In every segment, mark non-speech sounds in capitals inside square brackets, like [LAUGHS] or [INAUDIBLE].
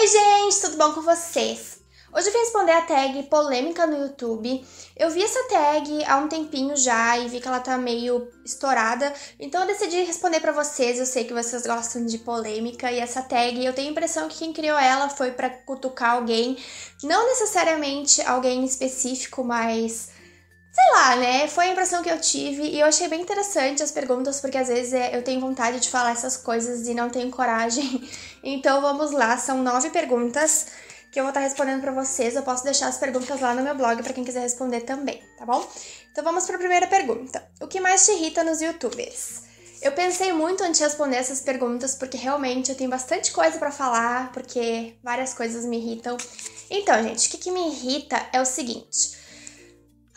Oi, gente, tudo bom com vocês? Hoje eu vim responder a tag polêmica no YouTube. Eu vi essa tag há um tempinho já e vi que ela tá meio estourada, então eu decidi responder para vocês. Eu sei que vocês gostam de polêmica e essa tag, eu tenho a impressão que quem criou ela foi para cutucar alguém, não necessariamente alguém específico, mas sei lá, né? Foi a impressão que eu tive e eu achei bem interessante as perguntas, porque às vezes é, eu tenho vontade de falar essas coisas e não tenho coragem. [LAUGHS] Então vamos lá, são nove perguntas que eu vou estar respondendo para vocês. Eu posso deixar as perguntas lá no meu blog para quem quiser responder também, tá bom? Então vamos para a primeira pergunta. O que mais te irrita nos youtubers? Eu pensei muito antes de responder essas perguntas porque realmente eu tenho bastante coisa para falar, porque várias coisas me irritam. Então, gente, o que, que me irrita é o seguinte: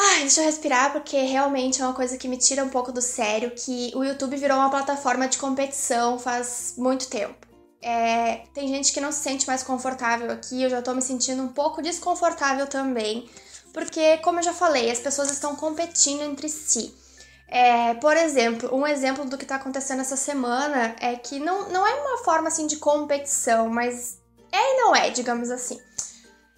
Ai, deixa eu respirar, porque realmente é uma coisa que me tira um pouco do sério, que o YouTube virou uma plataforma de competição faz muito tempo. É, tem gente que não se sente mais confortável aqui, eu já tô me sentindo um pouco desconfortável também, porque, como eu já falei, as pessoas estão competindo entre si. É, por exemplo, um exemplo do que tá acontecendo essa semana é que não, não é uma forma assim de competição, mas é e não é, digamos assim.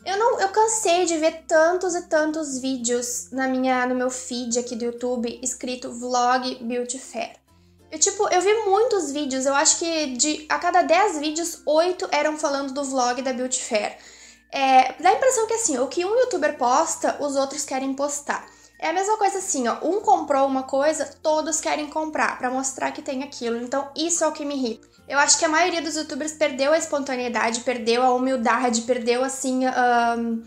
Eu não, eu cansei de ver tantos e tantos vídeos na minha, no meu feed aqui do YouTube escrito vlog beauty fair. Eu tipo, eu vi muitos vídeos, eu acho que de a cada 10 vídeos, 8 eram falando do vlog da beauty fair. É, dá a impressão que assim, o que um youtuber posta, os outros querem postar. É a mesma coisa assim, ó, um comprou uma coisa, todos querem comprar para mostrar que tem aquilo. Então, isso é o que me irrita. Eu acho que a maioria dos youtubers perdeu a espontaneidade, perdeu a humildade, perdeu assim. Um...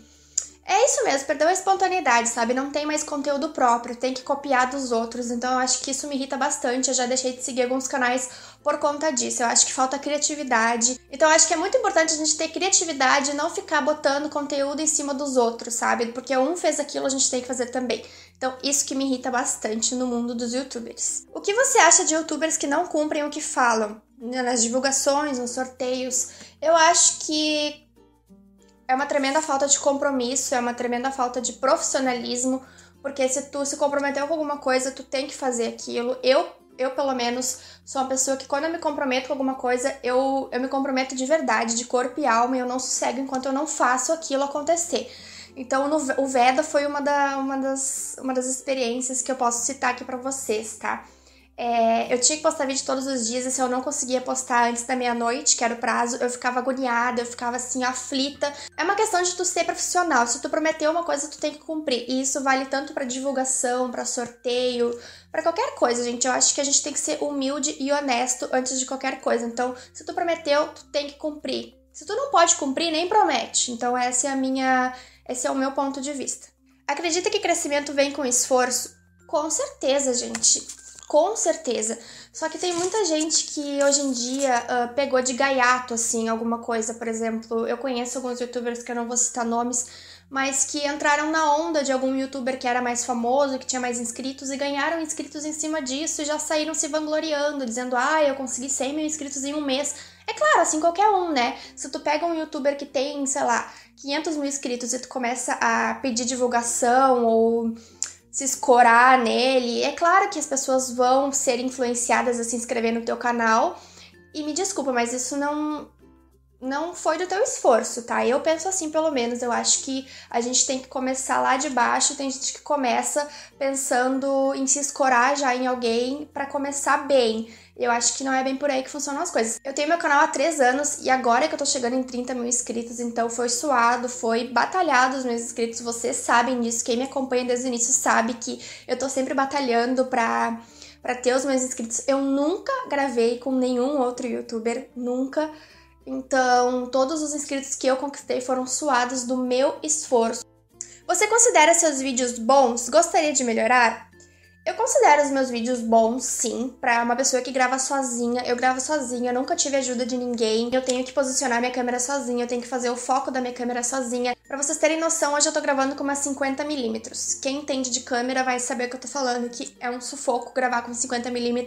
É isso mesmo, perdeu a espontaneidade, sabe? Não tem mais conteúdo próprio, tem que copiar dos outros. Então eu acho que isso me irrita bastante. Eu já deixei de seguir alguns canais por conta disso. Eu acho que falta criatividade. Então eu acho que é muito importante a gente ter criatividade e não ficar botando conteúdo em cima dos outros, sabe? Porque um fez aquilo, a gente tem que fazer também. Então, isso que me irrita bastante no mundo dos youtubers. O que você acha de youtubers que não cumprem o que falam? Né, nas divulgações, nos sorteios. Eu acho que é uma tremenda falta de compromisso, é uma tremenda falta de profissionalismo, porque se tu se comprometeu com alguma coisa, tu tem que fazer aquilo. Eu, eu pelo menos, sou uma pessoa que quando eu me comprometo com alguma coisa, eu, eu me comprometo de verdade, de corpo e alma, e eu não sossego enquanto eu não faço aquilo acontecer. Então, no, o Veda foi uma, da, uma, das, uma das experiências que eu posso citar aqui para vocês, tá? É, eu tinha que postar vídeo todos os dias e se eu não conseguia postar antes da meia-noite, que era o prazo, eu ficava agoniada, eu ficava assim, aflita. É uma questão de tu ser profissional. Se tu prometeu uma coisa, tu tem que cumprir. E isso vale tanto para divulgação, para sorteio, para qualquer coisa, gente. Eu acho que a gente tem que ser humilde e honesto antes de qualquer coisa. Então, se tu prometeu, tu tem que cumprir. Se tu não pode cumprir, nem promete. Então, essa é a minha, esse é o meu ponto de vista. Acredita que crescimento vem com esforço? Com certeza, gente com certeza. Só que tem muita gente que hoje em dia uh, pegou de gaiato, assim, alguma coisa. Por exemplo, eu conheço alguns youtubers que eu não vou citar nomes, mas que entraram na onda de algum youtuber que era mais famoso, que tinha mais inscritos, e ganharam inscritos em cima disso e já saíram se vangloriando, dizendo: ah, eu consegui 100 mil inscritos em um mês. É claro, assim, qualquer um, né? Se tu pega um youtuber que tem, sei lá, 500 mil inscritos e tu começa a pedir divulgação ou se escorar nele. É claro que as pessoas vão ser influenciadas a se inscrever no teu canal. E me desculpa, mas isso não, não foi do teu esforço, tá? Eu penso assim, pelo menos. Eu acho que a gente tem que começar lá de baixo. Tem gente que começa pensando em se escorar já em alguém para começar bem. Eu acho que não é bem por aí que funcionam as coisas. Eu tenho meu canal há 3 anos e agora é que eu tô chegando em 30 mil inscritos, então foi suado, foi batalhado os meus inscritos. Vocês sabem disso, quem me acompanha desde o início sabe que eu tô sempre batalhando pra para ter os meus inscritos. Eu nunca gravei com nenhum outro youtuber, nunca. Então, todos os inscritos que eu conquistei foram suados do meu esforço. Você considera seus vídeos bons? Gostaria de melhorar? Eu considero os meus vídeos bons, sim, para uma pessoa que grava sozinha. Eu gravo sozinha, eu nunca tive ajuda de ninguém. Eu tenho que posicionar minha câmera sozinha, eu tenho que fazer o foco da minha câmera sozinha. Para vocês terem noção, hoje eu tô gravando com uma 50 mm. Quem entende de câmera vai saber o que eu tô falando que é um sufoco gravar com 50 mm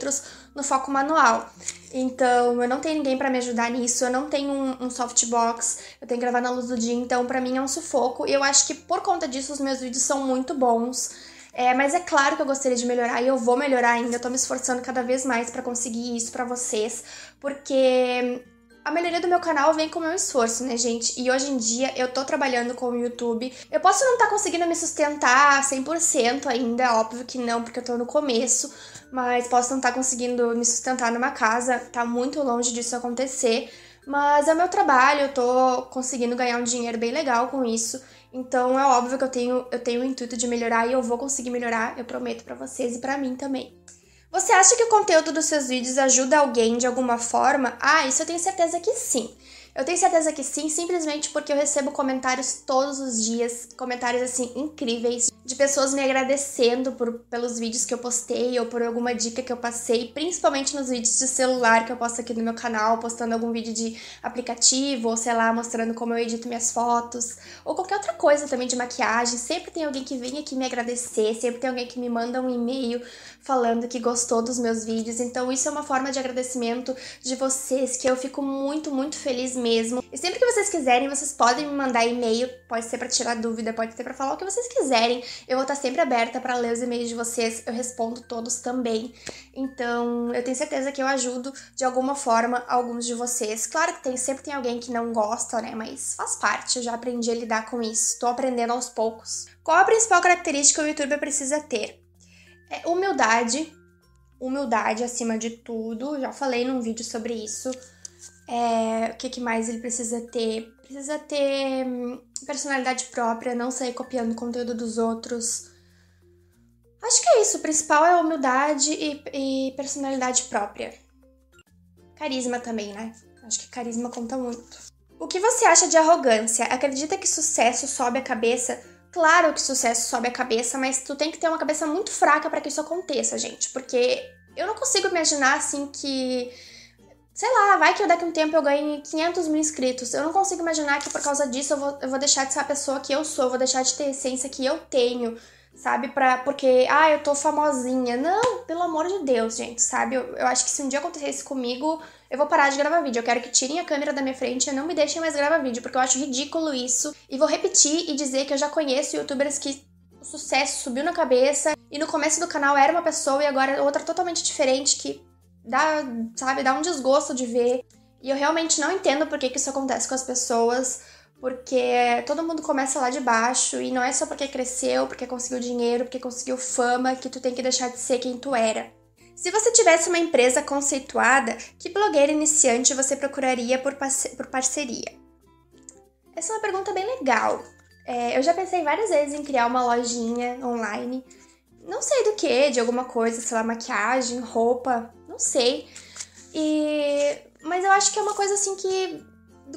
no foco manual. Então, eu não tenho ninguém para me ajudar nisso, eu não tenho um, um, softbox, eu tenho que gravar na luz do dia, então para mim é um sufoco. E eu acho que por conta disso os meus vídeos são muito bons. É, mas é claro que eu gostaria de melhorar e eu vou melhorar ainda. Eu tô me esforçando cada vez mais para conseguir isso para vocês, porque a melhoria do meu canal vem com o meu esforço, né, gente? E hoje em dia eu tô trabalhando com o YouTube. Eu posso não estar tá conseguindo me sustentar 100% ainda, é óbvio que não, porque eu tô no começo, mas posso não estar tá conseguindo me sustentar numa casa, tá muito longe disso acontecer. Mas é o meu trabalho, eu tô conseguindo ganhar um dinheiro bem legal com isso. Então é óbvio que eu tenho, eu tenho o intuito de melhorar e eu vou conseguir melhorar, eu prometo para vocês e para mim também. Você acha que o conteúdo dos seus vídeos ajuda alguém de alguma forma? Ah, isso eu tenho certeza que sim. Eu tenho certeza que sim, simplesmente porque eu recebo comentários todos os dias, comentários assim incríveis, de pessoas me agradecendo por, pelos vídeos que eu postei ou por alguma dica que eu passei, principalmente nos vídeos de celular que eu posto aqui no meu canal, postando algum vídeo de aplicativo, ou sei lá, mostrando como eu edito minhas fotos, ou qualquer outra coisa também de maquiagem. Sempre tem alguém que vem aqui me agradecer, sempre tem alguém que me manda um e-mail falando que gostou dos meus vídeos. Então, isso é uma forma de agradecimento de vocês que eu fico muito, muito feliz mesmo mesmo. E sempre que vocês quiserem, vocês podem me mandar e-mail, pode ser para tirar dúvida, pode ser para falar o que vocês quiserem. Eu vou estar sempre aberta para ler os e-mails de vocês, eu respondo todos também. Então, eu tenho certeza que eu ajudo de alguma forma alguns de vocês. Claro que tem sempre tem alguém que não gosta, né? Mas faz parte, eu já aprendi a lidar com isso. Tô aprendendo aos poucos. Qual a principal característica que o youtuber precisa ter? É humildade, humildade acima de tudo. Já falei num vídeo sobre isso. É, o que, que, mais ele precisa ter? Precisa ter hum, personalidade própria, não sair copiando o conteúdo dos outros. Acho que é isso. O principal é humildade e, e personalidade própria. Carisma também, né? Acho que carisma conta muito. O que você acha de arrogância? Acredita que sucesso sobe a cabeça? Claro que sucesso sobe a cabeça, mas tu tem que ter uma cabeça muito fraca para que isso aconteça, gente. Porque eu não consigo imaginar assim que sei lá, vai que daqui a um tempo eu ganhe 500 mil inscritos. Eu não consigo imaginar que por causa disso eu vou, eu vou deixar de ser a pessoa que eu sou, vou deixar de ter a essência que eu tenho, sabe? Pra, porque, ah, eu tô famosinha. Não, pelo amor de Deus, gente, sabe? Eu, eu acho que se um dia acontecer isso comigo, eu vou parar de gravar vídeo. Eu quero que tirem a câmera da minha frente e não me deixem mais gravar vídeo, porque eu acho ridículo isso. E vou repetir e dizer que eu já conheço youtubers que o sucesso subiu na cabeça e no começo do canal era uma pessoa e agora é outra totalmente diferente que dá, sabe, dá um desgosto de ver. E eu realmente não entendo por que, que isso acontece com as pessoas, porque todo mundo começa lá de baixo e não é só porque cresceu, porque conseguiu dinheiro, porque conseguiu fama que tu tem que deixar de ser quem tu era. Se você tivesse uma empresa conceituada, que blogueira iniciante você procuraria por, parce por parceria? Essa é uma pergunta bem legal. É, eu já pensei várias vezes em criar uma lojinha online, não sei do que, de alguma coisa, sei lá, maquiagem, roupa, não sei. E mas eu acho que é uma coisa assim que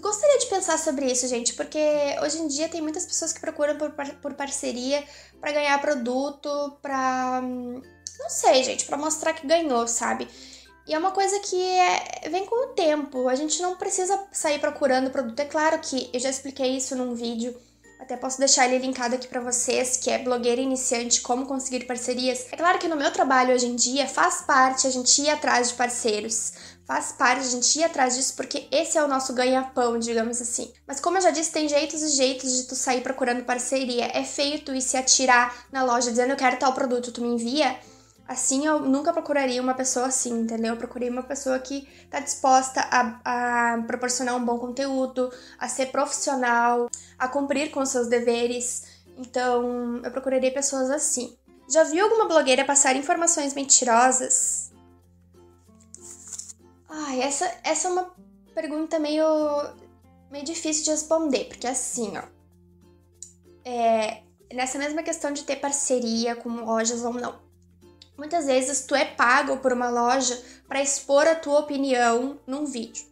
gostaria de pensar sobre isso, gente, porque hoje em dia tem muitas pessoas que procuram por, por parceria para ganhar produto, para não sei, gente, para mostrar que ganhou, sabe? E é uma coisa que é, vem com o tempo. A gente não precisa sair procurando produto. É claro que eu já expliquei isso num vídeo até posso deixar ele linkado aqui para vocês, que é blogueira iniciante, como conseguir parcerias. É claro que no meu trabalho hoje em dia faz parte a gente ir atrás de parceiros, faz parte a gente ir atrás disso porque esse é o nosso ganha-pão, digamos assim. Mas como eu já disse, tem jeitos e jeitos de tu sair procurando parceria. É feito e se atirar na loja dizendo eu quero tal produto, tu me envia? Assim, eu nunca procuraria uma pessoa assim, entendeu? Eu procurei uma pessoa que tá disposta a, a proporcionar um bom conteúdo, a ser profissional, a cumprir com seus deveres. Então, eu procurarei pessoas assim. Já viu alguma blogueira passar informações mentirosas? Ai, essa, essa é uma pergunta meio, meio difícil de responder, porque assim, ó. É, nessa mesma questão de ter parceria com lojas ou não Muitas vezes tu é pago por uma loja para expor a tua opinião num vídeo.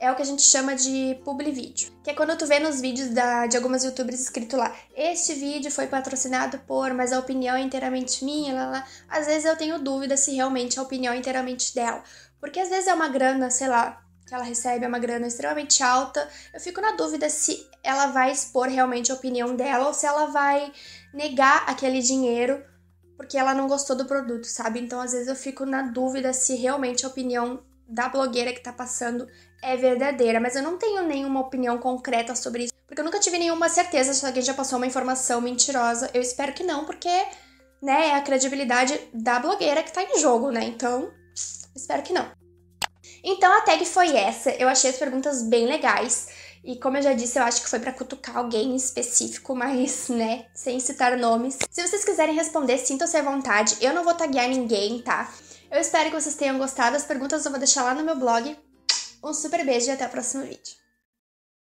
É o que a gente chama de publi vídeo, que é quando tu vê nos vídeos da, de algumas youtubers escrito lá: "Este vídeo foi patrocinado por, mas a opinião é inteiramente minha", lá, lá. Às vezes eu tenho dúvida se realmente a opinião é inteiramente dela, porque às vezes é uma grana, sei lá, que ela recebe é uma grana extremamente alta. Eu fico na dúvida se ela vai expor realmente a opinião dela ou se ela vai negar aquele dinheiro porque ela não gostou do produto, sabe? Então às vezes eu fico na dúvida se realmente a opinião da blogueira que tá passando é verdadeira, mas eu não tenho nenhuma opinião concreta sobre isso, porque eu nunca tive nenhuma certeza se alguém já passou uma informação mentirosa. Eu espero que não, porque né, é a credibilidade da blogueira que tá em jogo, né? Então, espero que não. Então a tag foi essa. Eu achei as perguntas bem legais. E como eu já disse, eu acho que foi para cutucar alguém específico, [LAUGHS] mas, né, sem citar nomes. Se vocês quiserem responder, sintam-se à vontade. Eu não vou taguear ninguém, tá? Eu espero que vocês tenham gostado. As perguntas eu vou deixar lá no meu blog. Um super beijo e até o próximo vídeo.